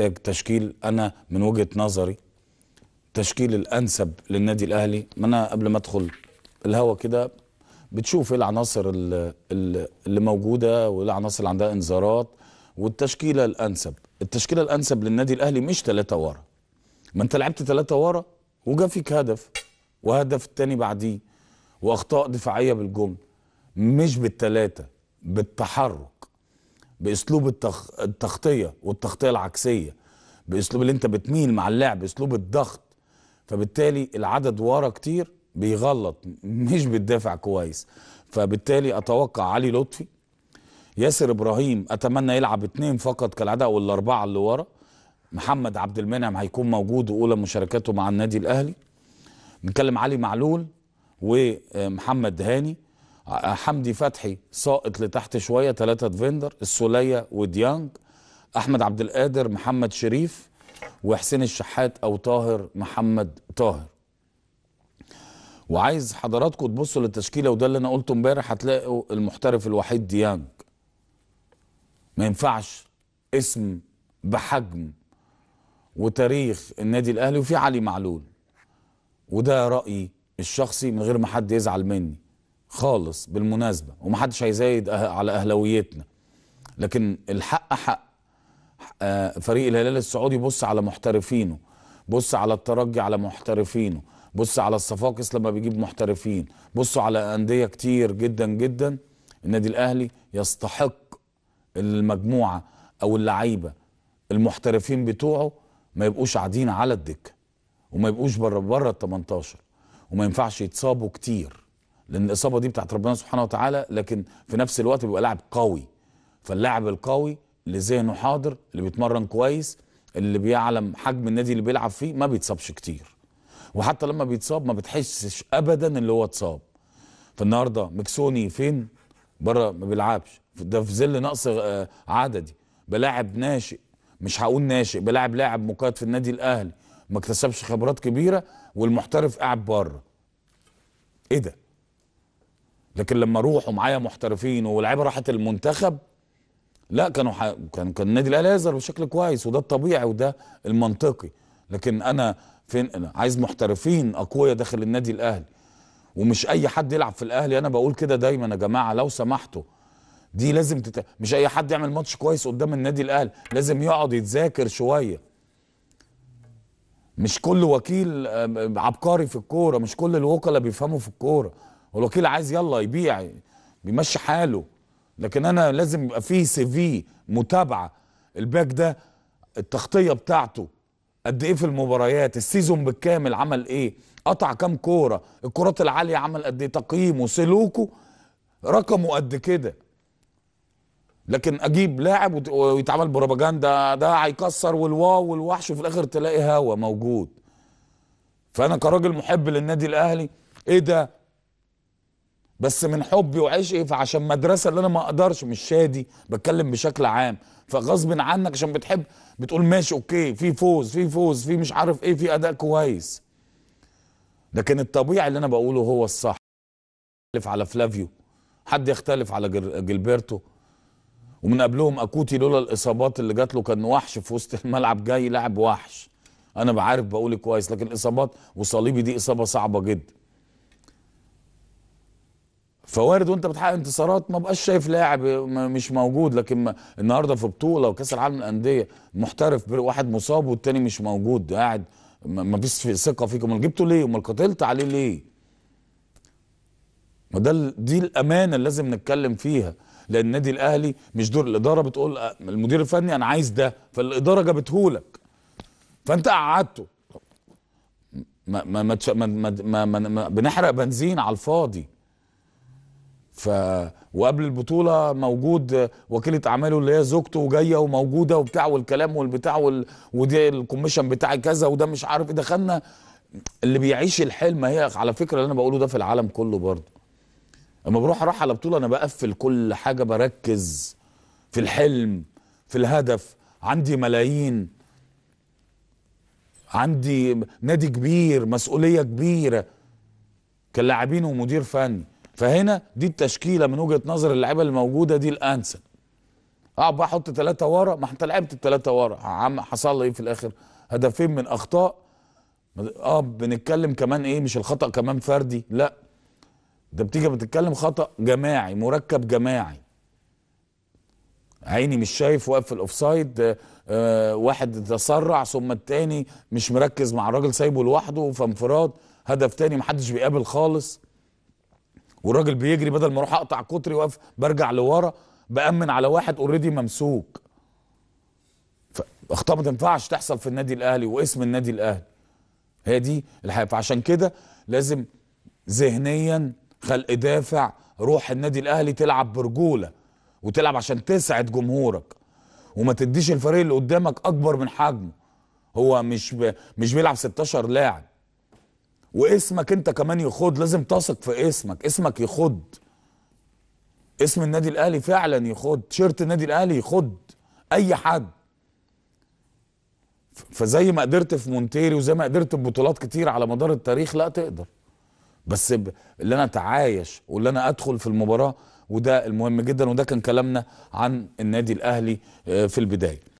محتاج تشكيل انا من وجهه نظري التشكيل الانسب للنادي الاهلي ما انا قبل ما ادخل الهوا كده بتشوف ايه العناصر اللي موجوده وايه العناصر اللي عندها انذارات والتشكيله الانسب التشكيله الانسب للنادي الاهلي مش ثلاثه ورا ما انت لعبت ثلاثه ورا وجا فيك هدف وهدف الثاني بعديه واخطاء دفاعيه بالجمل مش بالثلاثه بالتحرك باسلوب التخ... التغطيه والتغطيه العكسيه باسلوب اللي انت بتميل مع اللعب باسلوب الضغط فبالتالي العدد ورا كتير بيغلط مش بتدافع كويس فبالتالي اتوقع علي لطفي ياسر ابراهيم اتمنى يلعب اتنين فقط كالعاده او الاربعه اللي ورا محمد عبد المنعم هيكون موجود واولى مشاركاته مع النادي الاهلي نتكلم علي معلول ومحمد هاني حمدي فتحي ساقط لتحت شويه ثلاثه ديفندر السوليه وديانج احمد عبد القادر محمد شريف وحسين الشحات او طاهر محمد طاهر وعايز حضراتكم تبصوا للتشكيله وده اللي انا قلته امبارح هتلاقوا المحترف الوحيد ديانج ما ينفعش اسم بحجم وتاريخ النادي الاهلي وفي علي معلول وده رايي الشخصي من غير ما حد يزعل مني خالص بالمناسبة ومحدش هيزايد أه-، على أهلويتنا لكن الحق حق آه، فريق الهلال السعودي بص على محترفينه بص على الترجي على محترفينه بص على الصفاقس لما بيجيب محترفين بصوا على أندية كتير جدا جدا النادي الأهلي يستحق المجموعة أو اللعيبة المحترفين بتوعه ما يبقوش قاعدين على الدكة وما يبقوش بره بره ال 18 وما ينفعش يتصابوا كتير لان الاصابه دي بتاعت ربنا سبحانه وتعالى لكن في نفس الوقت بيبقى لاعب قوي فاللاعب القوي اللي ذهنه حاضر اللي بيتمرن كويس اللي بيعلم حجم النادي اللي بيلعب فيه ما بيتصابش كتير وحتى لما بيتصاب ما بتحسش ابدا اللي هو اتصاب فالنهارده مكسوني فين بره ما بيلعبش ده في ظل نقص آه، عددي بلاعب ناشئ مش هقول ناشئ بلاعب لاعب مقيد في النادي الاهلي ما اكتسبش خبرات كبيره والمحترف قاعد بره ايه ده لكن لما اروح ومعايا محترفين واللعيبه راحت المنتخب لا كانوا ح... كان كان النادي الاهلي يظهر بشكل كويس وده الطبيعي وده المنطقي لكن انا فين أنا عايز محترفين اقوياء داخل النادي الاهلي ومش اي حد يلعب في الاهلي انا بقول كده دايما يا جماعه لو سمحتوا دي لازم تت... مش اي حد يعمل ماتش كويس قدام النادي الاهلي لازم يقعد يتذاكر شويه مش كل وكيل آه، عبقري في الكوره مش كل الوكلاء بيفهموا في الكوره والوكيل عايز يلا يبيع بيمشي حاله لكن انا لازم يبقى فيه سي في متابعه الباك ده التغطيه بتاعته قد ايه في المباريات السيزون بالكامل عمل ايه قطع كام كوره الكرات العاليه عمل قد ايه تقييمه سلوكه رقمه قد كده لكن اجيب لاعب ويتعمل بروباجندا ده هيكسر والواو والوحش وفي الاخر تلاقي هوا موجود فانا كراجل محب للنادي الاهلي ايه ده بس من حبي وعشقي فعشان مدرسه اللي انا ما اقدرش مش شادي بتكلم بشكل عام فغصب عنك عشان بتحب بتقول ماشي اوكي في فوز في فوز في مش عارف ايه في اداء كويس لكن الطبيعي اللي انا بقوله هو الصح يختلف على فلافيو حد يختلف على جيلبرتو ومن قبلهم اكوتي لولا الاصابات اللي جات له كان وحش في وسط الملعب جاي لاعب وحش انا بعرف بقول كويس لكن الاصابات وصليبي دي اصابه صعبه جدا فوارد وانت بتحقق انتصارات ما بقاش شايف لاعب مش موجود لكن النهارده في بطوله وكاس العالم للانديه محترف واحد مصاب والتاني مش موجود قاعد ما فيش في ثقه فيك امال جبته ليه امال قتلت عليه ليه ما ده دي الامانه اللي لازم نتكلم فيها لان النادي الاهلي مش دور الاداره بتقول آه، المدير الفني انا عايز ده فالاداره جابته لك فانت قعدته ما ما ما, ما, ما, ما, ما بنحرق بنزين على الفاضي ف وقبل البطوله موجود وكيله اعماله اللي هي زوجته وجايه وموجوده وبتاع والكلام والبتاع وال... ودي الكوميشن بتاعي كذا وده مش عارف ايه دخلنا اللي بيعيش الحلم هي على فكره اللي انا بقوله ده في العالم كله برضه اما بروح اروح على بطوله انا بقفل كل حاجه بركز في الحلم في الهدف عندي ملايين عندي نادي كبير مسؤوليه كبيره كلاعبين ومدير فني فهنا دي التشكيله من وجهه نظر اللعيبه الموجوده دي الانسب اقعد آه، بقى احط ثلاثه ورا ما انت لعبت الثلاثه ورا عم حصل لي ايه في الاخر هدفين من اخطاء اه بنتكلم كمان ايه مش الخطا كمان فردي لا ده بتيجي بتتكلم خطا جماعي مركب جماعي عيني مش شايف واقف في الاوفسايد آه, آه، واحد تسرع ثم التاني مش مركز مع الراجل سايبه لوحده فانفراد هدف تاني محدش بيقابل خالص والراجل بيجري بدل ما اروح اقطع كتري واقف برجع لورا بامن على واحد اوريدي ممسوك فاخطاء ما تنفعش تحصل في النادي الاهلي واسم النادي الاهلي هي دي الحقيقه فعشان كده لازم ذهنيا خلق دافع روح النادي الاهلي تلعب برجوله وتلعب عشان تسعد جمهورك وما تديش الفريق اللي قدامك اكبر من حجمه هو مش ب... مش بيلعب 16 لاعب واسمك انت كمان يخض لازم تثق في اسمك اسمك يخض اسم النادي الاهلي فعلا يخض تيشيرت النادي الاهلي يخض اي حد فزي ما قدرت في مونتيري وزي ما قدرت في بطولات كتير على مدار التاريخ لا تقدر بس اللي انا اتعايش واللي انا ادخل في المباراه وده المهم جدا وده كان كلامنا عن النادي الاهلي آه، في البدايه